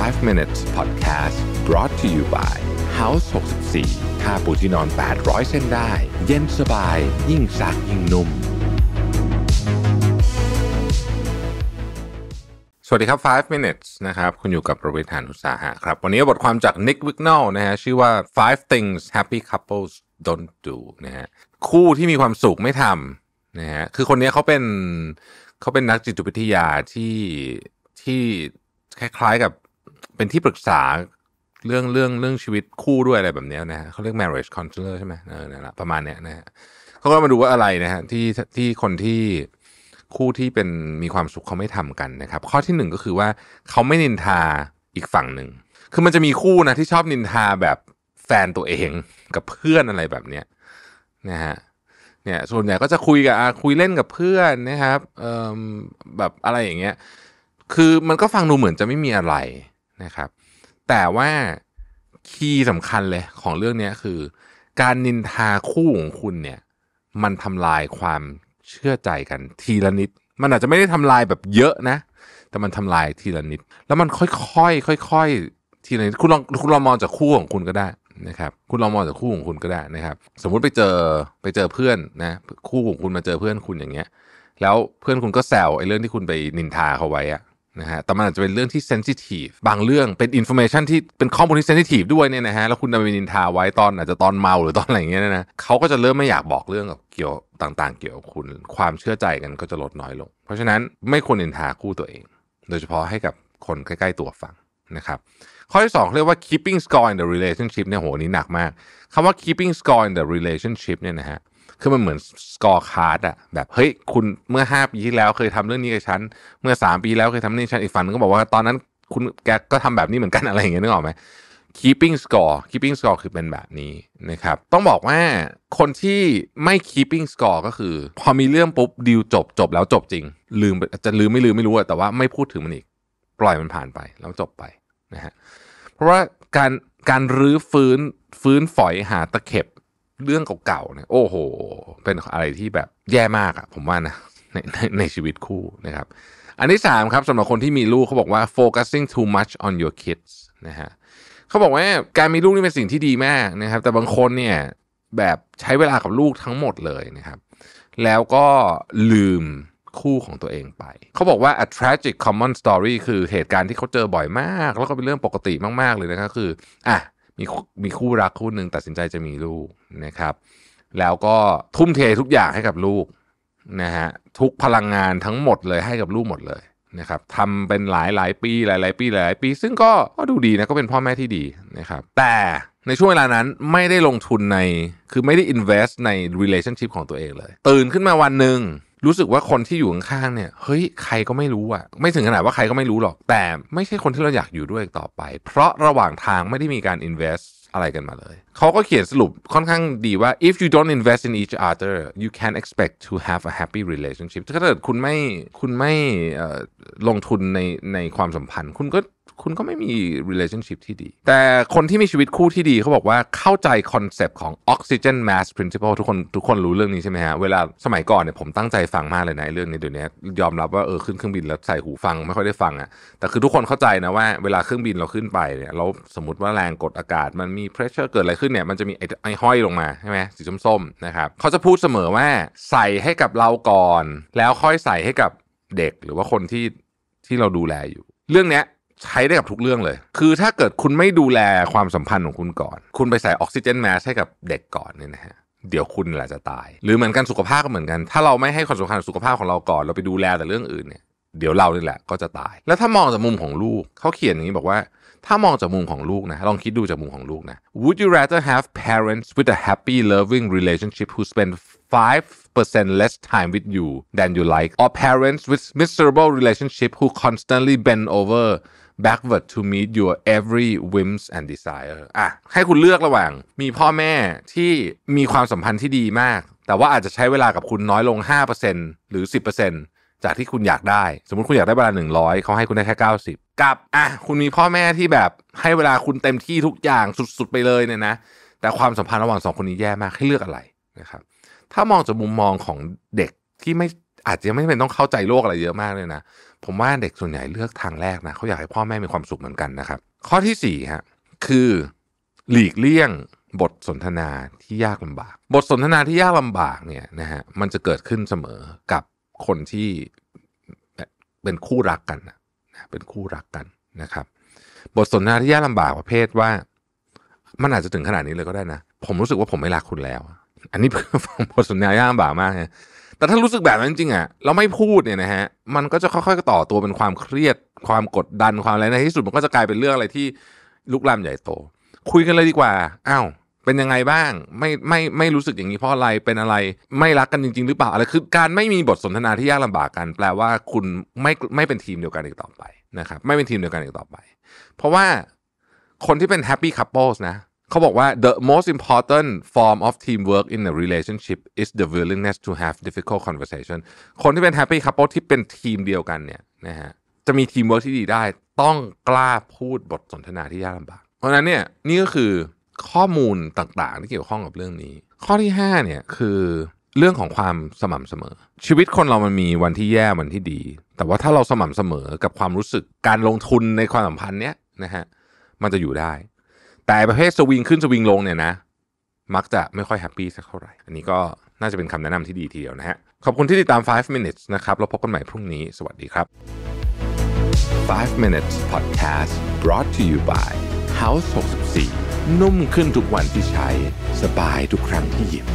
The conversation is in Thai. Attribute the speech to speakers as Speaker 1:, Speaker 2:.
Speaker 1: 5 minutes podcast brought to you by House 64ค่าปูที่นอน 800เส้นได้ เย็น สบาย ยิ่งซักยิ่ง นุ่ม สวัสดีครับ 5 minutes นะครับ คุณอยู่กับประวิทยานอุตสาหะครับ วันนี้ บทความ จาก Nick Wignall นะฮะ ชื่อว่า 5 things happy couples don't do นะฮะ คู่ที่มีความสุขไม่ทำนะฮะ คือคนนี้เขาเป็นเขาเป็นนักจิตวิทยาที่ ที่ คล้ายๆกับเป็นที่ปรึกษาเรื่องเรื่องเรื่องชีวิตคู่ด้วยอะไรแบบนี้นะฮะเขาเรียก marriage counselor ใช่ไหมเออนี่ยแหละประมาณเนี้ยนะฮะเขาก็มาดูว่าอะไรนะฮะ ที่ที่คนที่คู่ที่เป็นมีความสุขเขาไม่ทำกันนะครับ ข้อที่หนึ่งก็คือว่าเขาไม่นินทาอีกฝั่งหนึ่งคือมันจะมีคู่นะที่ชอบนินทาแบบแฟนตัวเองกับเพื่อนอะไรแบบเนี้ยนะฮะเนี่ยส่วนใหญ่ก็จะคุยกับคุยเล่นกับเพื่อนนะครับเอ่อแบบอะไรอย่างเงี้ย คือมันก็ฟังดูเหมือนจะไม่มีอะไระครับแต่ว่าคีย์สำคัญเลยของเรื่องนี้คือ การนินทาคู่ของคุณเนี่ยมันทำลายความเชื่อใจกันทีละนิด มันอาจจะไม่ได้ทำลายแบบเยอะนะแต่มันทำลายทีละนิด แล้วมันค่อยๆค่อยๆทีละนิดคุณลองคุณลองมองจากคู่ของคุณก็ได้นะครับคุณลองมองจากคู่ของคุณก็ได้นะครับสมมุติไปเจอไปเจอเพื่อนนะคู่ของคุณมาเจอเพื่อนคุณอย่างเงี้ยแล้วเพื่อนคุณก็แซวไอ้เรื่องที่คุณไปนินทาเขาไว้อะนะฮะแต่มันอาจจะเป็นเรื่องที่เซนซิทีฟ บางเรื่องเป็นอินโฟเมชันที่เป็นข้อมูลที่เซนซิทีฟด้วยเนี่ยนะฮะ แล้วคุณนำไปนินทาไว้ตอนอาจจะตอนเมาหรือตอนอะไรเงี้ยนะเขาก็จะเริ่มไม่อยากบอกเรื่องเกี่ยวต่างๆ เกี่ยวกับคุณ ความเชื่อใจกันก็จะลดน้อยลง เพราะฉะนั้นไม่ควรนินทาคู่ตัวเอง โดยเฉพาะให้กับคนใกล้ๆตัวฟังนะครับ ข้อที่ 2 เรียกว่า keeping score in the relationship เนี่ยโหนี้หนักมากคำว่า keeping score in the relationship เนี่ยนะฮะคือมันเหมือนสกอร์คาร์ดอะแบบเฮ้ย คุณเมื่อห้าปีที่แล้วเคยทำเรื่องนี้กับฉันเมื่อสามปีแล้วเคยทำเนี่ฉันอีกฝัน ก็บอกว่าตอนนั้นคุณแกก็ทำแบบนี้เหมือนกันอะไรอย่างเงี้ยนึกออกไหม keeping score keeping score คือเป็นแบบนี้นะครับต้องบอกว่าคนที่ไม่ keeping score ก็คือ พอมีเรื่องปุ๊บดีลจบจบแล้วจบจริง ลืมจะลืมไม่ลืมไม่รู้แต่ว่าไม่พูดถึงมันอีก ปล่อยมันผ่านไปแล้วจบไปนะฮะเพราะว่าการการรื้อฟื้นฟื้นฝอย หาตะเข็บเรื่องเก่าๆเนี่ยโอ้โหเป็นอะไรที่แบบแย่มากอะผมว่านะในในในชีวิตคู่นะครับ อันที่สามครับสำหรับคนที่มีลูกเขาบอกว่า focusing too much on your kids นะฮะเขาบอกว่าการมีลูกนี่เป็นสิ่งที่ดีมากนะครับ แต่บางคนเนี่ยแบบใช้เวลากับลูกทั้งหมดเลยนะครับ แล้วก็ลืมคู่ของตัวเองไป เขาบอกว่า a tragic common story คือเหตุการณ์ที่เขาเจอบ่อยมากแล้วก็เป็นเรื่องปกติมากๆเลยนะครับคืออ่ะมีมีคู่รักคู่หนึ่งตัดสินใจจะมีลูกนะครับแล้วก็ทุ่มเททุกอย่างให้กับลูกนะฮะทุกพลังงานทั้งหมดเลยให้กับลูกหมดเลยนะครับทำเป็นหลายหลายปี หลายหลายปีหลายหลายปี ซึ่งก็ก็ดูดีนะก็เป็นพ่อแม่ที่ดีนะครับแต่ในช่วงเวลานั้นไม่ได้ลงทุนในคือไม่ได้ invest ใน relationship ของตัวเองเลย ตื่นขึ้นมาวันหนึ่งรู้สึกว่าคนที่อยู่ข้างๆ เนี่ย เฮ้ย ใครก็ไม่รู้อะไม่ถึงขนาดว่าใครก็ไม่รู้หรอก แต่ไม่ใช่คนที่เราอยากอยู่ด้วยต่อไป เพราะระหว่างทางไม่ได้มีการ invest อะไรกันมาเลย เขาก็เขียนสรุปค่อนข้างดีว่า if you don't invest in each other you can t expect to have a happy relationship ถ้าเกิดคุณไม่คุณไม่ลงทุนในในความสัมพันธ์คุณก็คุณก็ไม่มี relationship ที่ดี แต่คนที่มีชีวิตคู่ที่ดีเขาบอกว่าเข้าใจคอนเซปต์ของ oxygen mass principle ทุกคนทุกคนรู้เรื่องนี้ใช่ไหมฮะเวลาสมัยก่อนเนี่ยผมตั้งใจฟังมากเลยนะเรื่องนี้เดี๋ยวนี้ ยอมรับว่าเออขึ้นเครื่องบินแล้วใส่หูฟังไม่ค่อยได้ฟังอะ่ะแต่คือทุกคนเข้าใจนะว่าเวลาเครื่องบินเราขึ้นไปเนี่ย เราสมมติว่าแรงกดอากาศ มันมี pressure เกิดอะไรขึ้นเนี่ย มันจะมีไอ้ห้อยลงมาใช่ไหมสีส้มๆนะครับเขาจะพูดเสมอว่าใส่ให้กับเราก่อน แล้วค่อยใส่ให้กับเด็กหรือว่าคนที่ที่เราดูแลอยู่ เรื่องเนี้ยใช้ได้กับทุกเรื่องเลย คือถ้าเกิดคุณไม่ดูแลความสัมพันธ์ของคุณก่อน คุณไปใส่ออกซิเจนแมสให้กับเด็กก่อนเนี่ยนะฮะ เดี๋ยวคุณแหละจะตาย หรือเหมือนกันสุขภาพก็เหมือนกัน ถ้าเราไม่ให้ความสำคัญกับสุขภาพของเราก่อน เราไปดูแลแต่เรื่องอื่นเนี่ย เดี๋ยวเราเนี่แหละก็จะตาย แล้วถ้ามองจากมุมของลูกเขาเขียนอย่างนี้บอกว่า ถ้ามองจากมุมของลูกนะ ลองคิดดูจากมุมของลูกนะ Would you rather have parents with a happy loving relationship who spend 5% less time with you than you like or parents with miserable relationship who constantly bend over backward to meet your every whims and desire อ่ะให้คุณเลือกระหว่าง มีพ่อแม่ที่มีความสัมพันธ์ที่ดีมาก แต่ว่าอาจจะใช้เวลากับคุณน้อยลง 5%หรือ 10%จากที่คุณอยากได้ สมมติคุณอยากได้เวลา 100เขาให้คุณได้แค่ 90 กับอ่ะคุณมีพ่อแม่ที่แบบให้เวลาคุณเต็มที่ทุกอย่างสุดๆไปเลยเนี่ยนะ แต่ความสัมพันธ์ระหว่างสองคนนี้แย่มากให้เลือกอะไรนะครับถ้ามองจากมุมมองของเด็กที่ไม่อาจจะไม่เป็นต้องเข้าใจโลกอะไรเยอะมากเลยนะผมว่าเด็กส่วนใหญ่เลือกทางแรกนะเขาอยากให้พ่อ แม่มีความสุขเหมือนกันนะครับ ข้อที่4ฮะคือหลีกเลี่ยงบทสนทนาที่ยากลำบาก บทสนทนาที่ยากลำบากเนี่ยนะฮะมันจะเกิดขึ้นเสมอกับคนที่เป็นคู่รักกันนะเป็นคู่รักกันนะครับ บทสนทนาที่ยากลาบาก ประเภทว่ามันอาจจะถึงขนาดนี้เลยก็ได้นะผมรู้สึกว่าผมไม่รักคุณแล้ว อันนี้เังบทสนทนายากลำบากมากเลยแต่ถ้ารู้สึกแบบนั้นจริงๆอ่ะเราไม่พูดเนี่ยนะฮะมันก็จะค่อยๆต่อตัวเป็นความเครียด ความกดดันความอะไรในที่สุดมันก็จะกลายเป็นเรื่องอะไรที่ลุกลามใหญ่โต คุยกันเลยดีกว่าอ้าวเป็นยังไงบ้าง ไม่ไม่ไม่รู้สึกอย่างนี้เพราะอะไรเป็นอะไรไม่รักกันจริงๆหรือเปล่าอะไรคือ การไม่มีบทสนทนาที่ยากลำบากกันแปลว่า คุณไม่ไม่เป็นทีมเดียวกันอีกต่อไปนะครับไม่เป็นทีมเดียวกันอีกต่อไป เพราะว่าคนที่เป็นแฮปปี้คัพเปิลนะเขาบอกว่า the most important form of teamwork in a relationship is the willingness to have difficult conversation คนที่เป็น happy couple ที่เป็นทีมเดียวกันเนี่ยนะฮะ จะมีทีมเวิร์กที่ดีได้ต้องกล้าพูดบทสนทนาที่ยากลำบาก เพราะนั้นเนี่ยนี่ก็คือข้อมูลต่างๆ ที่เกี่ยวข้องกับเรื่องนี้ ข้อที่5เนี่ยคือเรื่องของความสม่ำเสมอ ชีวิตคนเรามันมีวันที่แย่ วันที่ดี แต่ว่าถ้าเราสม่ำเสมอกับความรู้สึกการลงทุนในความสัมพันธ์เนี้ยนะฮะมันจะอยู่ได้แต่ประเภทสวิงขึ้นสวิงลงเนี่ยนะ มักจะไม่ค่อยแฮปปี้สักเท่าไหร่ อันนี้ก็น่าจะเป็นคำแนะนำที่ดีทีเดียวนะฮะขอบคุณที่ติดตาม 5 minutes นะครับ แล้วพบกันใหม่พรุ่งนี้สวัสดีครับ 5 minutes podcast brought to you by House 64 นุ่มขึ้นทุกวันที่ใช้สบายทุกครั้งที่หยิบ